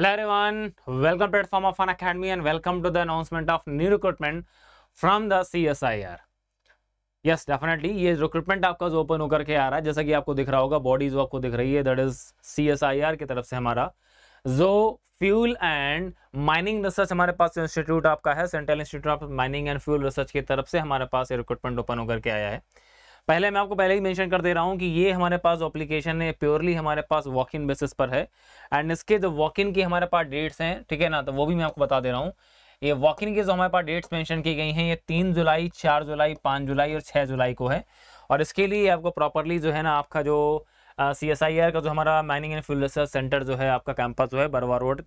Hello everyone, welcome platform of Fun Academy and welcome to the announcement of new recruitment from the CSIR. Yes definitely ये recruitment आपका जो open होकर के आ रहा है जैसा कि आपको दिख रहा होगा बॉडी जो आपको दिख रही है that is C S I R की तरफ से हमारा जो फ्यूल एंड माइनिंग रिसर्च हमारे पास इंस्टीट्यूट आपका है central institute of mining and fuel research की तरफ से हमारे पास ये रिक्रूटमेंट ओपन होकर के आया है पहले मैं आपको पहले ही मेंशन कर दे रहा हूँ कि ये हमारे पास एप्लीकेशन है प्योरली हमारे पास वॉक इन बेसिस पर है एंड इसके जो वॉक इन की हमारे पास डेट्स हैं ठीक है ना तो वो भी मैं आपको बता दे रहा हूँ ये वॉक इन की जो हमारे पास डेट्स मेंशन की गई हैं ये तीन जुलाई चार जुलाई पाँच जुलाई और छः जुलाई को है और इसके लिए आपको प्रॉपरली जो है ना आपका जो सी एस आई आर का जो हमारा mining and fuel research center जो है आपका कैंपस जो है बरवा रोड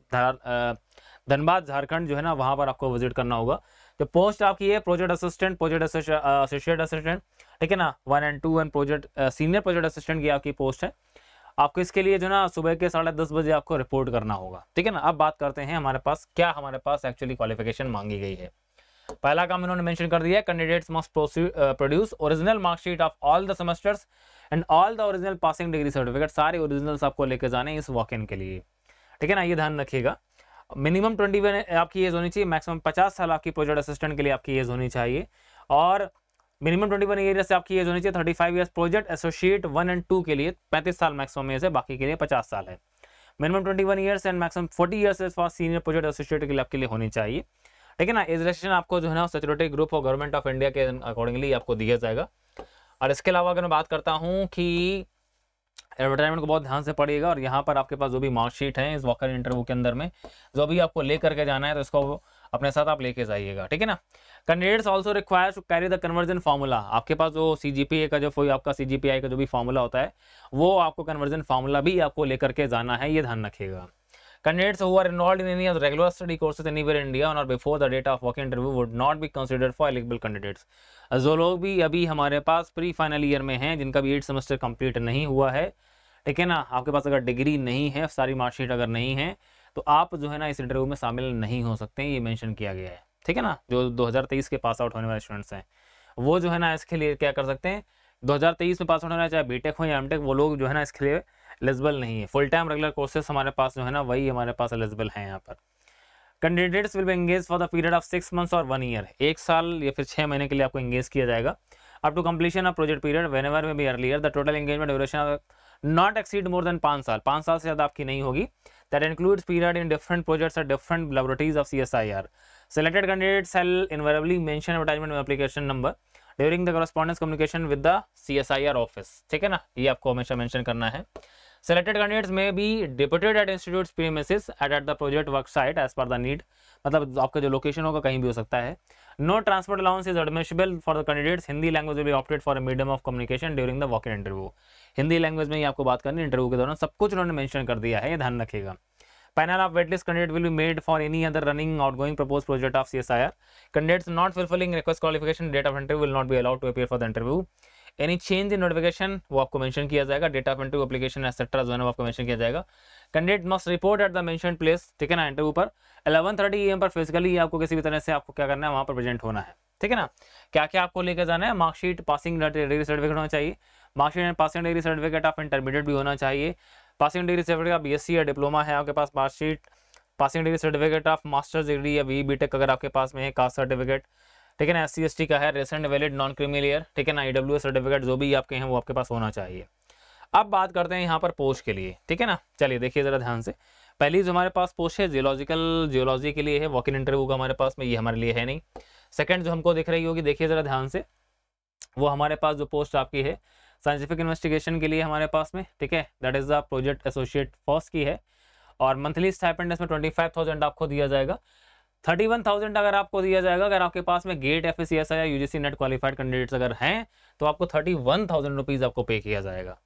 धनबाद झारखंड जो है ना वहाँ पर आपको विजिट करना होगा जो पोस्ट आपकी है project assistant project associate assistant ठीक है ना one and two and project senior project assistant की आपकी पोस्ट है आपको इसके लिए जो ना सुबह के साढ़े दस बजे आपको रिपोर्ट करना होगा ठीक है ना अब बात करते हैं हमारे पास क्या हमारे पास एक्चुअली क्वालिफिकेशन मांगी गई है पहला काम इन्होंने मेंशन कर दिया candidates must produce original marksheet of all the semesters and all the original passing degree certificate सारे ओरिजिनल्स आपको लेके जाने इस वॉक इन के लिए ठीक है ना ये ध्यान रखिएगा मिनिमम ट्वेंटी वन आपकी एज होनी चाहिए मैक्सिमम पचास साल आपकी प्रोजेक्ट असिस्टेंट के लिए आपकी एज होनी चाहिए और मिनिमम ट्वेंटी वन ईयर से आपकी एज होनी चाहिए thirty five years project associate one and two के लिए पैंतीस साल मैक्सिमम एज है बाकी के लिए पचास साल है minimum twenty one years and maximum forty years age for senior project associate के लिए आपके लिए होनी चाहिए ठीक है ना एज रजिस्ट्रेशन आपको जो है ना सिक्योरिटी ग्रुप और गवर्नमेंट ऑफ इंडिया के अकॉर्डिंगली आपको दिया जाएगा और इसके अलावा अगर मैं बात करता हूँ कि एडवर्टाइजमेंट को बहुत ध्यान से पढ़िएगा और यहाँ पर आपके पास जो भी मार्कशीट है इस वॉकर इंटरव्यू के अंदर में जो भी आपको ले करके जाना है तो इसको अपने साथ आप लेके जाइएगा ठीक है ना candidates also require to carry the conversion formula आपके पास जो सी का जो आपका सी का जो भी फार्मूला होता है वो आपको कन्वर्जन फार्मूला भी आपको लेकर के जाना है ये ध्यान रखिएगा Candidates who are enrolled in any of the regular study courses anywhere in India on or before the date of work interview would not be considered for eligible candidates. जो लोग भी अभी हमारे पास प्री फाइनल ईयर में हैं जिनका भी eight semester complete नहीं हुआ है ठीक है ना आपके पास अगर डिग्री नहीं है सारी मार्कशीट अगर नहीं है तो आप जो है ना इस इंटरव्यू में शामिल नहीं हो सकते ये मेंशन किया गया है ठीक है ना जो 2023 के पास आउट होने वाले स्टूडेंट्स हैं वो जो है ना इसके लिए क्या कर सकते हैं 2023 में पास आउट होने वाले चाहे बीटेक हो या एमटेक वो लोग जो है ना इसके लिए एलिजिबल नहीं है फुल टाइम रेगुलर कोर्सेस हमारे पास जो है ना वही हमारे पास एलिजिबल हैं यहाँ पर candidates will be engage for the period of six months और वन ईयर एक साल या फिर छः महीने के लिए आपको एंगेज किया जाएगा up to completion of project period whenever में भी earlier the total engagement duration not exceed more than पाँच साल पाँच साल से ज़्यादा आपकी नहीं होगी that includes period in different projects और different laboratories of C S I R selected candidate shall selected mention advertisement invariably number during the number communication with the C S I R office ठीक है ना ये आपको हमेशा mention करना है selected candidates में भी deputed at institute premises at at the project work site as per the need मतलब आपका जो लोकेशन होगा कहीं भी हो सकता है no transport allowance is admissible for the candidates Hindi language will opted for medium of communication during the walk in interview Hindi language में ही आपको बात करनी इंटरव्यू के दौरान सब कुछ उन्होंने मैंशन कर दिया है ये ध्यान रखेगा panel of waitlist candidate will be made for any other running out going propose project of C S I R candidates not fulfilling request qualification date of interview will not be allowed to appear for the interview any change in notification वो आपको mention किया जाएगा date of entry application etcetera जो है आपको mention किया जाएगा candidate must report at the mention place ठीक है ना इंटरव्यू ऊपर एलेवन थर्टी एम पर फिजिकली आपको किसी भी तरह से आपको क्या करना है वहाँ पर प्रेजेंट होना है ठीक है ना क्या क्या आपको लेकर जाना है मार्कशीट पासिंग डिग्री सर्टिफिकेट होना चाहिए marksheet and passing degree certificate of intermediate भी होना चाहिए passing degree certificate B S या डिप्लोमा है आपके पास marksheet passing degree certificate of masters degree या बी बी टेक अगर आपके पास में है कास्ट सर्टिफिकेट ठीक है ना एस सी का है रेसेंट वैलिड नॉन क्रिमिलियर ठीक है ना ईडब्ल्यू सर्टिफिकेट जो भी आपके हैं वो आपके पास होना चाहिए अब बात करते हैं यहाँ पर पोस्ट के लिए ठीक है ना चलिए देखिए ज़रा ध्यान से पहली जो हमारे पास पोस्ट है जियोलॉजिकल जियोलॉजी के लिए है वॉक इन इंटरव्यू का हमारे पास में ये हमारे लिए है नहीं सेकंड जो हमको दिख रही होगी देखिए ज़रा ध्यान से वो हमारे पास जो पोस्ट आपकी है साइंटिफिक इन्वेस्टिगेशन के लिए हमारे पास में ठीक है that is the project associate फॉस की है और मंथली स्टाइपेंड इसमें ट्वेंटी फाइव थाउजेंड आपको दिया जाएगा थर्टी वन थाउजेंड अगर आपको दिया जाएगा अगर आपके पास में गेट एफ एस या यूजीसी नेट क्वालिफाइड कैंडिडेट्स अगर हैं तो आपको थर्टी वन थाउजेंड रुपीज़ आपको पे किया जाएगा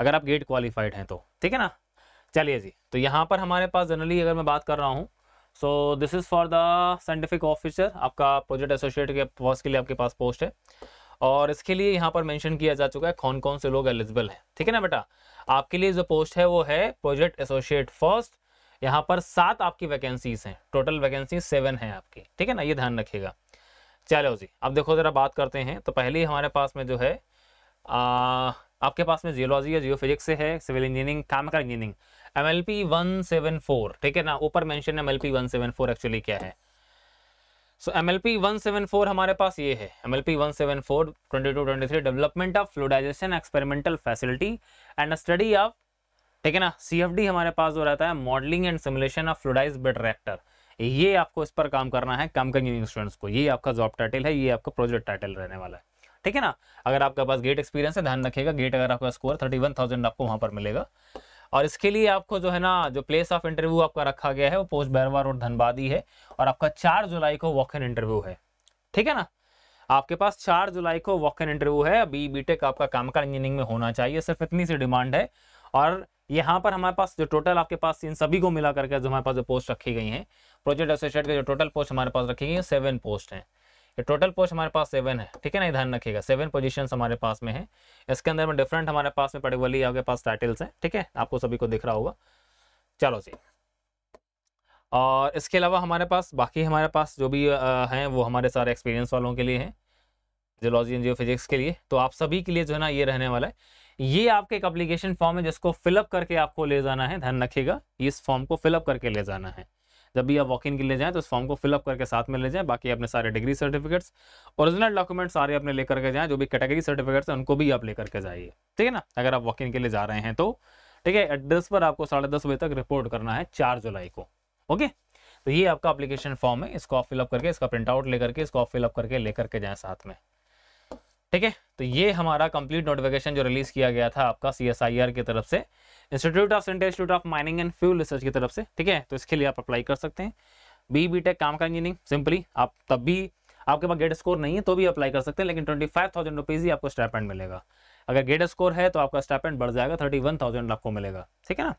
अगर आप गेट क्वालिफाइड हैं तो ठीक है ना चलिए जी तो यहाँ पर हमारे पास जनरली अगर मैं बात कर रहा हूँ so this is for the scientific officer आपका प्रोजेक्ट एसोसिएट के पोस्ट के लिए आपके पास पोस्ट है और इसके लिए यहाँ पर मैंशन किया जा चुका है कौन कौन से लोग एलिजिबल हैं ठीक है ना बेटा आपके लिए जो पोस्ट है वो है प्रोजेक्ट एसोसिएट फर्स्ट यहाँ पर सात आपकी वैकेंसीज हैं टोटल वैकेंसी सेवन है आपकी ठीक है ना ये ध्यान रखिएगा चलो जी अब देखो ज़रा बात करते हैं तो पहले हमारे पास में जो है आ, आपके पास में जियोलॉजी या जियो फिजिक्स से है civil engineering chemical engineering M L P one seven four ठीक है ना ऊपर mention M L P one seven four actually क्या है so M L P one seven four हमारे पास ये है M L P one seven four twenty two twenty three development of fluidization experimental facility and study of ठीक है ना CFD हमारे पास हो रहता है modelling and simulation of फ्लोडाइज bed reactor ये आपको इस पर काम करना है कम करेंगे स्टूडेंट्स को ये आपका जॉब टाइटल है ये आपका प्रोजेक्ट टाइटल रहने वाला है ठीक है ना अगर आपके पास गेट एक्सपीरियंस है ध्यान रखिएगा गेट अगर आपका स्कोर थर्टी वन थाउजेंड आपको वहां पर मिलेगा और इसके लिए आपको जो है ना जो प्लेस ऑफ इंटरव्यू आपका रखा गया है वो पोस्ट बैरवा रोड धनबादी है और आपका चार जुलाई को वॉक इन इंटरव्यू है ठीक है ना आपके पास चार जुलाई को वॉक इन इंटरव्यू है बी बीटेक आपका काम का इंजीनियरिंग में होना चाहिए सिर्फ इतनी सी डिमांड है और यहाँ पर हमारे पास जो टोटल आपके पास इन सभी को मिला करके जो हमारे पास जो पोस्ट रखी गई हैं प्रोजेक्ट एसोसिएट के जो टोटल पोस्ट हमारे पास रखी गई है सेवन पोस्ट हैं ये टोटल पोस्ट हमारे पास सेवन है ठीक है ना ध्यान रखिएगा सेवन पोजीशन हमारे पास में है इसके अंदर में डिफरेंट हमारे पास में पर्टिकुलरली आपके पास टाइटल्स हैं ठीक है आपको सभी को दिख रहा होगा चलो जी और इसके अलावा हमारे पास बाकी हमारे पास जो भी हैं वो हमारे सारे एक्सपीरियंस वालों के लिए हैं जियोलॉजी एंड जियो फिजिक्स के लिए तो आप सभी के लिए जो है ना ये रहने वाला है ये आपके एक अप्लीकेशन फॉर्म है जिसको फिलअप करके आपको ले जाना है ध्यान रखिएगा इस फॉर्म को फिलअप करके ले जाना है जब भी आप वॉक इन के लिए जाएं तो इस फॉर्म को फिलअप करके साथ में ले जाएं बाकी अपने सारे डिग्री सर्टिफिकेट्स ओरिजिनल डॉक्यूमेंट सारे अपने लेकर के जाएं जो भी कैटेगरी सर्टिफिकेट्स हैं उनको भी आप लेकर के जाइए ठीक है ना अगर आप वॉक इन के लिए जा रहे हैं तो ठीक है एड्रेस पर आपको साढ़े दस बजे तक रिपोर्ट करना है चार जुलाई को ओके तो ये आपका अप्लीकेशन फॉर्म है इसको आप फिलअप करके इसका प्रिंट आउट लेकर के इसको आप फिलअप करके लेकर के जाए साथ में ठीक है तो ये हमारा कंप्लीट नोटिफिकेशन जो रिलीज किया गया था आपका सी की तरफ से institute of central institute of mining and fuel research की तरफ से ठीक है तो इसके लिए आप अप्लाई कर सकते हैं बी बी टेक काम का इंजीनियरिंग सिंपली आप तब भी आपके पास गेट स्कोर नहीं है तो भी अप्लाई कर सकते हैं लेकिन ट्वेंटी फाइव थाउजेंड रुपीज़ ही आपको स्टैपेंट मिलेगा अगर गेट स्कोर है तो आपका स्टैपेंट बढ़ जाएगा थर्टी वन थाउजेंड आपको मिलेगा ठीक है ना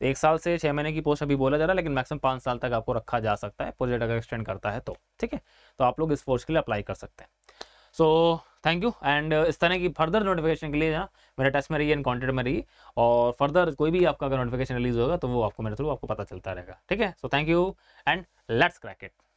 तो एक साल से छह महीने की पोस्ट अभी बोला जा रहा है लेकिन मैक्सिमम पांच साल तक आपको रखा जा सकता है प्रोजेक्ट अगर एक्सटेंड करता है तो ठीक है तो आप लोग इस पोस्ट के लिए अप्लाई कर सकते हैं सो थैंक यू एंड इस तरह की फर्दर नोटिफिकेशन के लिए ना मेरे टेस्ट में रही एंड कॉन्टेक्ट में रही और फर्दर कोई भी आपका अगर नोटिफिकेशन रिलीज होगा तो वो आपको मेरे थ्रू आपको पता चलता रहेगा ठीक है so thank you and let's crack it